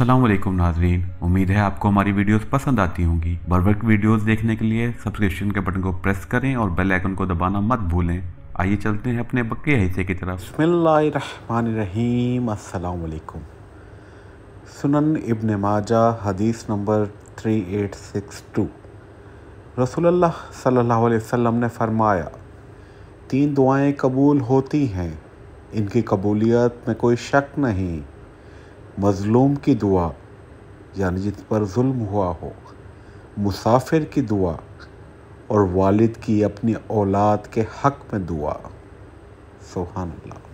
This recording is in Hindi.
असलम नाजरीन उम्मीद है आपको हमारी वीडियोस पसंद आती होंगी बर्फेक्ट वीडियोस देखने के लिए सब्सक्रिप्शन के बटन को प्रेस करें और बेल आइकन को दबाना मत भूलें आइए चलते हैं अपने बक्के हिस्से की तरफ बसमीम असलकुम सुनन इब्न माजा हदीस नंबर 3862 रसूलुल्लाह सल्लल्लाहु अलैहि वसल्लम ने फरमाया तीन दुआएं कबूल होती हैं इनकी कबूलियत में कोई शक नहीं मज़लूम की दुआ यानी जिस पर जुल्म हुआ हो मुसाफिर की दुआ और वालिद की अपनी औलाद के हक़ में दुआ सुबहानल्ला